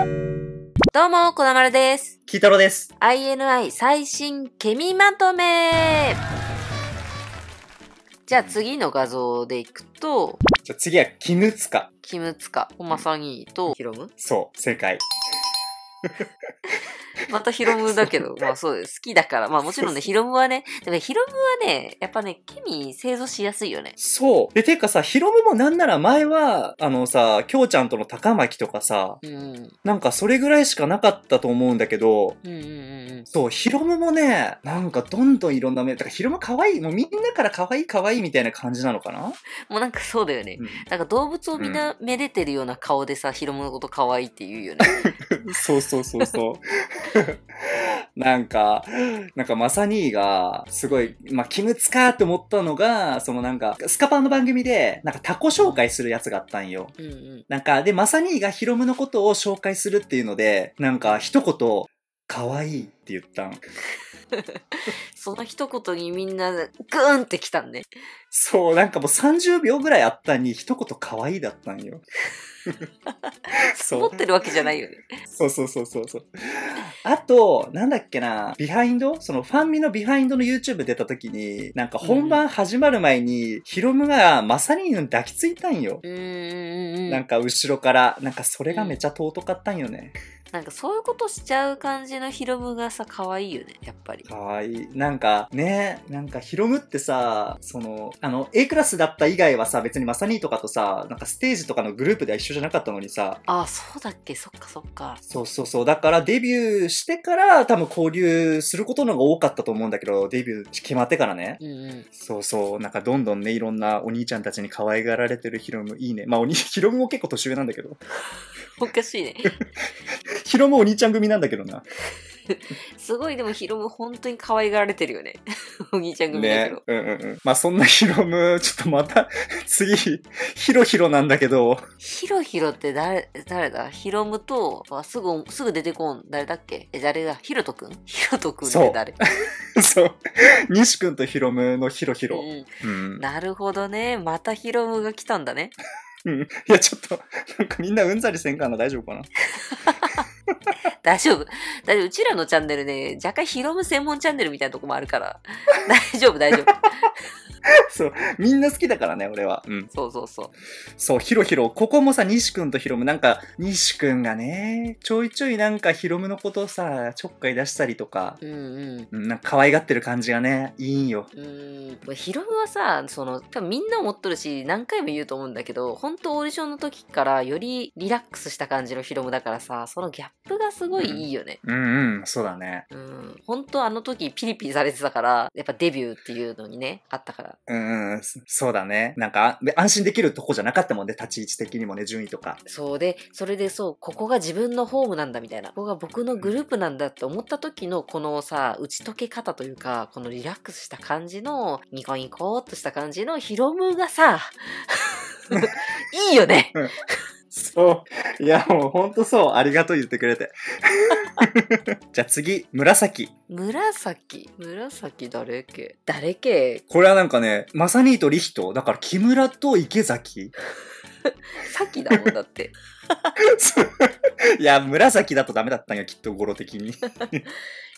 どうも、こだまるです。きいたろです INI 最新ケミまとめじゃあ次の画像でいくと、じゃあ次はキムツカ。キムツカ、おまさギーとヒロムそう正解 またヒロムだけど、まあそうです。好きだから。まあもちろんね、ヒロムはね、でもヒロムはね、やっぱね、ケミ製造しやすいよね。そう。で、てかさ、ヒロムもなんなら前は、あのさ、きょうちゃんとの高巻とかさ、うん、なんかそれぐらいしかなかったと思うんだけど、うんうんうんうん、そう、ヒロムもね、なんかどんどんいろんな目、だからヒロム可愛い、もうみんなから可愛い可愛いみたいな感じなのかなもうなんかそうだよね。うん、なんか動物をみんなめでてるような顔でさ、ヒロムのこと可愛いって言うよね。そうそうそうそう。なんか、なんかまさにが、すごい、まあ、ツ滅かって思ったのが、そのなんか、スカパーの番組で、なんかタコ紹介するやつがあったんよ。うんうん、なんか、で、まさにがヒロムのことを紹介するっていうので、なんか一言、可愛いって言ったん。その一言にみんな、グーンってきたんね。そう、なんかもう30秒ぐらいあったに、一言可愛いだったんよ。サボってるわけじゃないよね。そうそうそうそうそう。あと、なんだっけな、ビハインドそのファンミのビハインドの YouTube 出た時に、なんか本番始まる前に、ヒロムがまさに抱きついたんよ。んなんか後ろから、なんかそれがめちゃ尊かったんよね。なんかそういうことしちゃう感じのヒロムがさ、可愛いよね、やっぱり。可愛いなんかね、なんかヒロムってさ、その、あの、A クラスだった以外はさ、別にマサニーとかとさ、なんかステージとかのグループでは一緒じゃゃなかったのにさ。あそうだっけそっかそっか。そうそうそう。だからデビューしてから多分交流することの方が多かったと思うんだけど、デビュー決まってからね。うんうん。そうそう。なんかどんどんね、いろんなお兄ちゃんたちに可愛がられてるヒロムいいね。まあおに、ヒロムも結構年上なんだけど。おかしいね。ヒロムお兄ちゃん組なんだけどな。すごいでもヒロム本当に可愛がられてるよね。お兄ちゃん組だけど。ね、うんうんうん。まあそんなヒロム、ちょっとまた 次、ヒロヒロなんだけど。ヒロヒロって誰、誰だヒロムと、すぐ、すぐ出てこん、誰だっけえ、誰だヒロトくんヒロトくんって誰そう。西くんとヒロムのヒロヒロ。うん、うん、なるほどね。またヒロムが来たんだね。うん。いや、ちょっと、なんかみんなうんざりせんかな、大丈夫かな。大丈夫。大丈夫。うちらのチャンネルね、若干ヒロム専門チャンネルみたいなとこもあるから。大丈夫、大丈夫。そう。みんな好きだからね、俺は。うん。そうそうそう。そう、ヒロヒロ。ここもさ、西くんとヒロム、なんか、西くんがね、ちょいちょいなんかヒロムのことをさ、ちょっかい出したりとか、うんうん。なんか可愛がってる感じがね、いいんよ。うん。ヒロムはさ、その、多分みんな思っとるし、何回も言うと思うんだけど、本当オーディションの時からよりリラックスした感じのヒロムだからさ、そのギャップがすごいいいよね。うん、うんうん、そうだね。うん。本当あの時ピリピリされてたから、やっぱデビューっていうのにね、あったから。うんうん、そうだね。なんか、安心できるとこじゃなかったもんね、立ち位置的にもね、順位とか。そうで、それでそう、ここが自分のホームなんだみたいな、ここが僕のグループなんだって思った時の、このさ、打ち解け方というか、このリラックスした感じの、ニコニコっとした感じのヒロムがさ、いいよね。そう。いや、もうほんとそう。ありがとう言ってくれて。じゃあ次、紫。紫紫誰系誰系これはなんかね、まさにとリヒト。だから木村と池崎。さ きだもんだって。いや、紫だとダメだったんや、きっと語呂的に。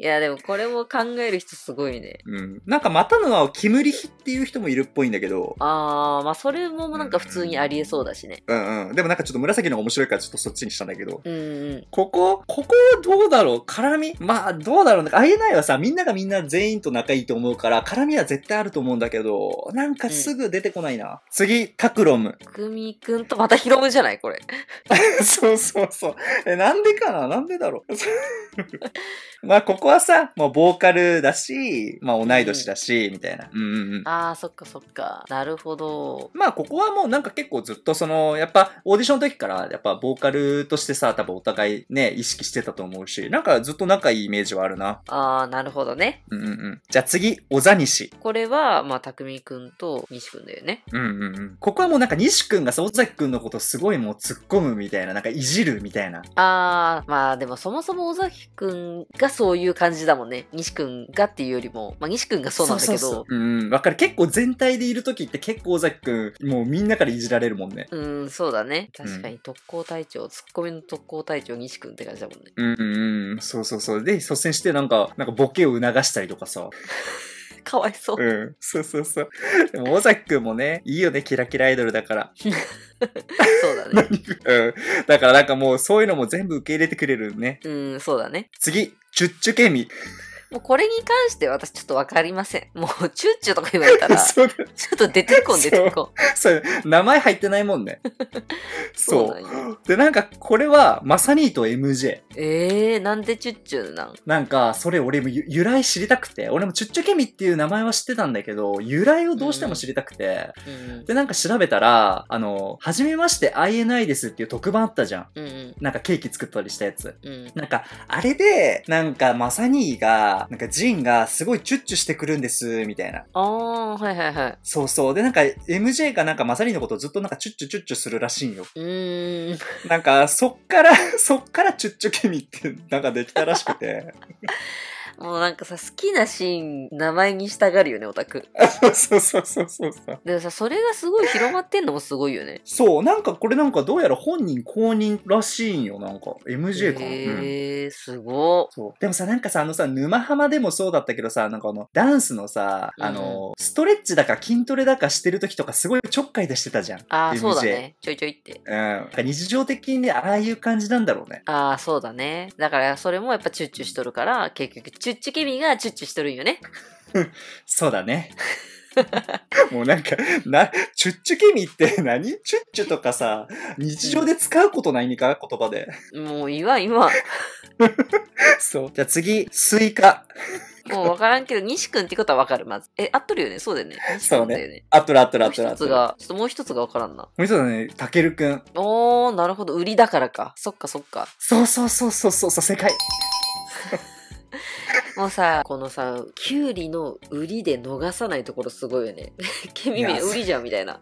いや、でもこれも考える人すごいね。うん。なんかまたのは、煙ヒっていう人もいるっぽいんだけど。あー、まあそれもなんか普通にありえそうだしね。うんうん。でもなんかちょっと紫の方が面白いからちょっとそっちにしたんだけど。うん、うん、ここ、ここはどうだろう絡みまあどうだろうか、あえないはさ、みんながみんな全員と仲いいと思うから、絡みは絶対あると思うんだけど、なんかすぐ出てこないな。うん、次、タクロム。クミくんとまたヒロムじゃないこれ。そうそうそう。え、なんでかななんでだろう。まあ、ここはさ、もうボーカルだし、まあ、同い年だし、みたいな。うんうんうん。ああ、そっかそっか。なるほど。まあ、ここはもうなんか結構ずっとその、やっぱオーディションの時から、やっぱボーカルとしてさ、多分お互いね、意識してたと思うし、なんかずっと仲いいイメージはあるな。ああ、なるほどね。うんうんうん。じゃあ次、小座西。これは、まあ、匠くんと西くんだよね。うんうんうん。ここはもうなんか西くんがさ、尾崎くんのことすごいもう突っ込むみたいな、なんかいじるみたいな。ああ、まあでもそもそも尾崎くんがそういう感じだもんね。西くんがっていうよりも、まあ西くんがそうなんだけど。そうそうそううん、わかる。結構全体でいる時って結構尾崎くん、もうみんなからいじられるもんね。うん、そうだね。確かに特攻隊長、ツッコミの特攻隊長西くんって感じだもんね。うん、うん、そうそうそう。で、率先してなんか、なんかボケを促したりとかさ。かわいそう。うん。そうそうそう。でも、尾崎くんもね、いいよね、キラキラアイドルだから。そうだね。うん。だからなんかもう、そういうのも全部受け入れてくれるね。うん、そうだね。次、チュッチュケミ。もうこれに関して私ちょっとわかりません。もう、チューチューとか言われたら、ちょっと出てこん、出てこん。そう、名前入ってないもんね。そう。で、なんか、これは、まさにと MJ。ええー、なんでチュッチューなんなんか、それ俺も由来知りたくて、俺もチュッチュケミっていう名前は知ってたんだけど、由来をどうしても知りたくて、うん、で、なんか調べたら、あの、はじめまして INI ですっていう特番あったじゃん。うんうんなんかケーキ作ったりしたやつ。うん、なんか、あれで、なんかまさにが、なんかジンがすごいチュッチュしてくるんです、みたいな。ああ、はいはいはい。そうそう。で、なんか MJ がなんかまさにのことをずっとなんかチュッチュチュッチュするらしいんよ。うん。なんか、そっから、そっからチュッチュケミってなんかできたらしくて。もうなんかさ、好きなシーン、名前にしたがるよね、オタク。そうそうそうそうそう。でもさ、それがすごい広まってんのもすごいよね。そう、なんかこれなんかどうやら本人公認らしいんよ、なんか。MJ かな。へえー、すごそう。でもさ、なんかさ、あのさ、沼浜でもそうだったけどさ、なんかあの、ダンスのさ、あの、ストレッチだか筋トレだかしてる時とかすごいちょっかい出してたじゃん。ああ、そうだね。ちょいちょいって。うん。日常的にね、ああいう感じなんだろうね。ああ、そうだね。だから、それもやっぱチューチュしとるから、結局、チュチュッチュケミがチュッチュしとるんよね。そうだね。もうなんか、な、チュッチュケミって何チュッチュとかさ、日常で使うことないにか言葉で。もういいわ、今。そう。じゃあ次、スイカ。もう分からんけど、西君ってことは分かる、まず。え、合っとるよねそうだよね。そうね。合っとる合っとる合っとる。もう一つが、ちょっともう一つが分からんな。もう一つはね、たけるくん。おー、なるほど。売りだからか。そっかそっか。そうそうそうそうそう、世界。もうさ、このさ、キュウリの売りで逃さないところすごいよね。ケミメ売りじゃんみたいな。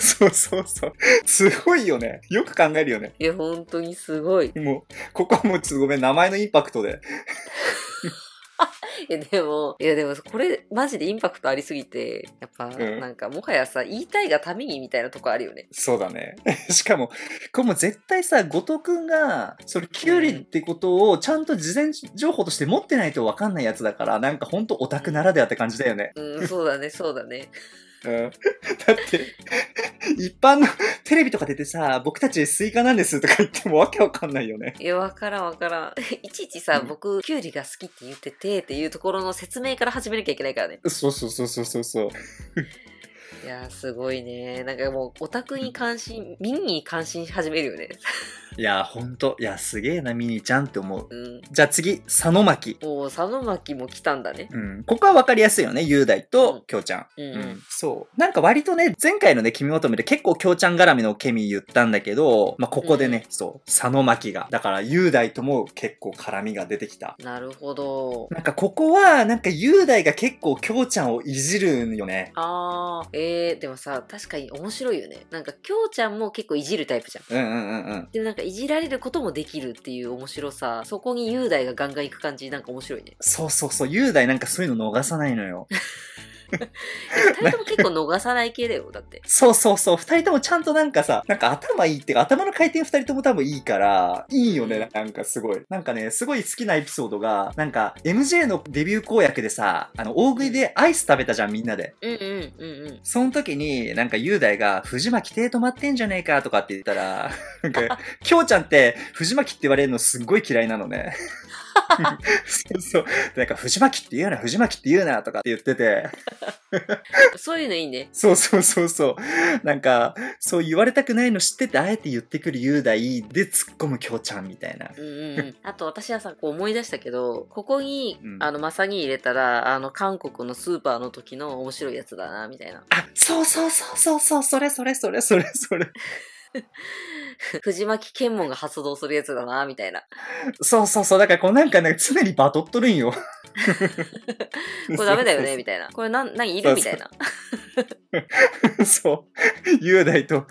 そうそうそう。すごいよね。よく考えるよね。いや、本当にすごい。もう、ここはもうちょっとごめん、名前のインパクトで。い やでも、いやでもこれマジでインパクトありすぎて、やっぱなんかもはやさ、言いたいがためにみたいなとこあるよね。そうだね。しかも、これも絶対さ、後藤くんが、それキュウリってことをちゃんと事前情報として持ってないとわかんないやつだから、なんかほんとオタクならではって感じだよね。うん、そうだね、そうだね。だって、一般のテレビとか出てさ、僕たちスイカなんですとか言ってもわけわかんないよね。いや、わからんわからん。いちいちさ、うん、僕、キュウリが好きって言っててっていうところの説明から始めなきゃいけないからね。そうそうそうそうそうそう。いやすごいね。なんかもう、オタクに関心、ミニに関心し始めるよね。いやほんと。いや、すげえな、ミニちゃんって思う。うん、じゃあ次、佐野巻。おお佐野巻も来たんだね。うん。ここは分かりやすいよね、雄大と京、うちゃん。うん、うん、そう。なんか割とね、前回のね、君求めで結構京ちゃん絡みのケミ言ったんだけど、まあ、ここでね、うん、そう、佐野巻が。だから、雄大とも結構絡みが出てきた。なるほど。なんかここは、なんか雄大が結構京ちゃんをいじるんよね。ああ、えーえー、でもさ確かに面白いよねなんかきょうちゃんも結構いじるタイプじゃん,、うんうんうんうん、でなんかいじられることもできるっていう面白さそこに雄大がガンガンいく感じなんか面白いねそうそうそう雄大なんかそういうの逃さないのよ 二人とも結構逃さない系だよ、だって。そうそうそう。二人ともちゃんとなんかさ、なんか頭いいっていうか、頭の回転二人とも多分いいから、いいよね、なんかすごい。なんかね、すごい好きなエピソードが、なんか、MJ のデビュー公約でさ、あの、大食いでアイス食べたじゃん、みんなで。うんうんうんうん。その時に、なんか雄大が、藤巻手止まってんじゃねえか、とかって言ったら、なんか、きょうちゃんって、藤巻って言われるのすっごい嫌いなのね。そうそう。なんか、藤巻って言うな、藤巻って言うな、とかって言ってて。そういうのいいね。そうそうそうそう。なんか、そう言われたくないの知ってて、あえて言ってくる雄大で突っ込む京ちゃんみたいな。うんうん。あと、私はさ、こう思い出したけど、ここに、うん、あの、まさに入れたら、あの、韓国のスーパーの時の面白いやつだな、みたいな。あ、そうそうそうそうそそれそれそれそれそれ。藤巻検問が発動するやつだな、みたいな。そうそうそう。だからこうなんかね、常にバトっとるんよ。これダメだよね、みたいな。これなん、何いるみたいな。そう。雄大と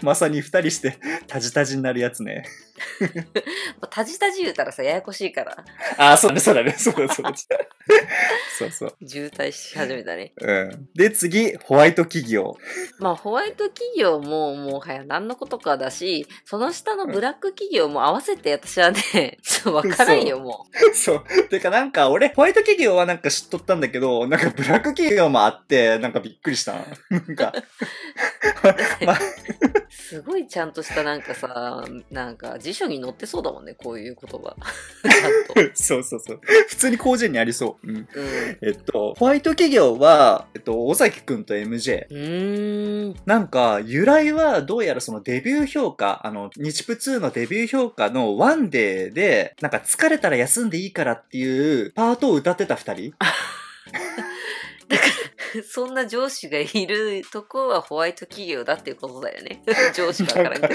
まさに二人してタジタジになるやつね。タジタジ言うたらさ、ややこしいから。ああ、そうだね、そうだね、そうだ、そうだ。そうそう。渋滞し始めたね。うん。で、次、ホワイト企業。まあ、ホワイト企業も、もはや何のことかだし、その下のブラック企業も合わせて私はね、ちょわからんよ、もう。そう。てか、なんか俺、ホワイト企業はなんか知っとったんだけど、なんかブラック企業もあって、なんかびっくりした。なんか。まあすごいちゃんとしたなんかさ、なんか辞書に載ってそうだもんね、こういう言葉。ちゃんと。そうそうそう。普通に工事にありそう。うん。うん、えっと、ホワイト企業は、えっと、尾崎くんと MJ。うん。なんか、由来はどうやらそのデビュー評価、あの、日プ2のデビュー評価のワンデーで、なんか疲れたら休んでいいからっていうパートを歌ってた二人。だから、そんな上司がいるとこはホワイト企業だっていうことだよね。上司だからか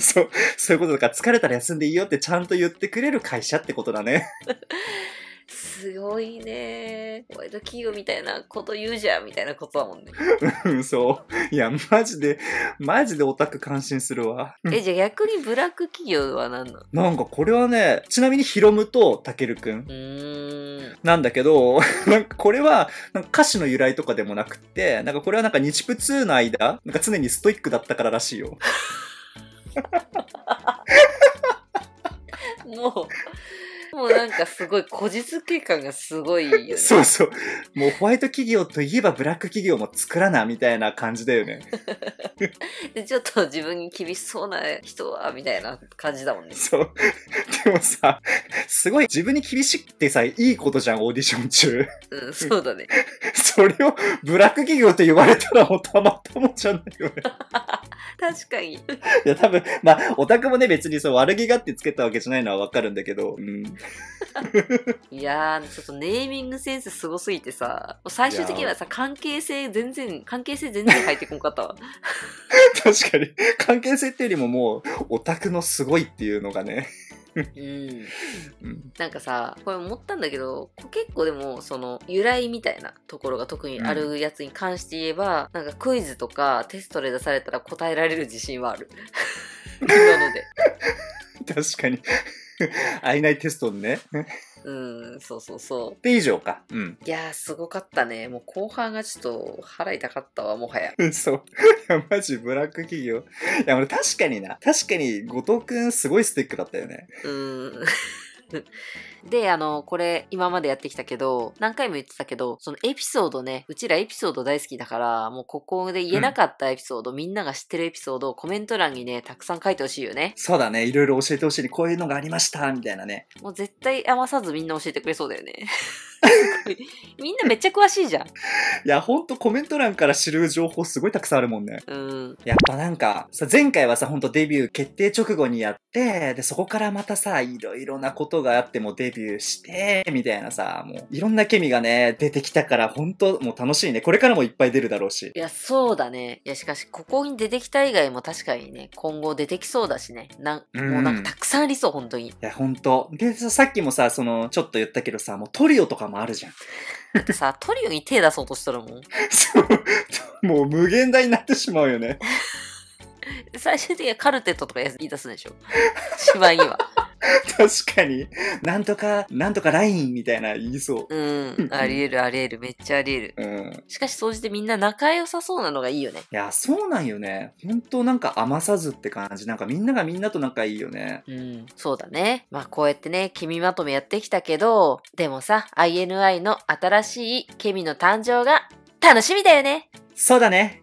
そう、そういうことだから疲れたら休んでいいよってちゃんと言ってくれる会社ってことだね。すごいねワイド企業みたいなこと言うじゃんみたいなことだもんね。うん、そう。いや、マジで、マジでオタク感心するわ。え、じゃあ逆にブラック企業は何なのなんかこれはね、ちなみにヒロムとタケルくんうーん。なんだけど、なんかこれは、なんか歌詞の由来とかでもなくって、なんかこれはなんか日プツーの間、なんか常にストイックだったかららしいよ。もう、もなんかすごい、こじつけ感がすごいよね。そうそう。もうホワイト企業といえばブラック企業も作らな、みたいな感じだよね。ちょっと自分に厳しそうな人は、みたいな感じだもんね。そう。でもさ、すごい自分に厳しくてさ、いいことじゃん、オーディション中。うん、そうだね。それをブラック企業って言われたらもうたまったもんじゃないよね。確かに。いや、多分、まあ、オタクもね、別にそう悪気があってつけたわけじゃないのはわかるんだけど、うん。いやー、ちょっとネーミングセンスすごすぎてさ、最終的にはさ、関係性全然、関係性全然入ってこんかったわ。確かに。関係性っていうよりももう、オタクのすごいっていうのがね。うん、なんかさこれ思ったんだけど結構でもその由来みたいなところが特にあるやつに関して言えば、うん、なんかクイズとかテストで出されたら答えられる自信はあるな ので確かに会 いないテストねうん、そうそうそう。で、以上か。うん。いやー、すごかったね。もう後半がちょっと腹痛かったわ、もはや。そ う。いや、マジブラック企業。いや、俺確かにな。確かに、後藤くんすごいスティックだったよね。うん。で、あの、これ今までやってきたけど、何回も言ってたけど、そのエピソードね、うちらエピソード大好きだから、もうここで言えなかったエピソード、うん、みんなが知ってるエピソードをコメント欄にね、たくさん書いてほしいよね。そうだね、いろいろ教えてほしい、こういうのがありました、みたいなね。もう絶対余さずみんな教えてくれそうだよね。みんなめっちゃ詳しいじゃん。いや、ほんとコメント欄から知る情報すごいたくさんあるもんね。うん。やっぱなんか、さ、前回はさ、ほんとデビュー決定直後にやって、で、そこからまたさ、いろいろなことがあってもデビューして、みたいなさ、もう、いろんなケミがね、出てきたから、ほんともう楽しいね。これからもいっぱい出るだろうし。いや、そうだね。いや、しかし、ここに出てきた以外も確かにね、今後出てきそうだしね。なん、うん、もうなんかたくさんありそう、本当に。いや、ほんと。で、さっきもさ、その、ちょっと言ったけどさ、もうトリオとかもあるじゃん。だってさ、トリオに手出そうとしたらもう、そうもう無限大になってしまうよね。最終的にはカルテットとか言い出すんでしょ。芝居には。確かに。なんとか、なんとかラインみたいな言いそう。うん。ありえるありえる。めっちゃありえる。うん。しかし、総じてみんな仲良さそうなのがいいよね。いや、そうなんよね。本当なんか余さずって感じ。なんかみんながみんなと仲いいよね。うん、そうだね。まあこうやってね、君まとめやってきたけど、でもさ、INI の新しいケミの誕生が楽しみだよね。そうだね。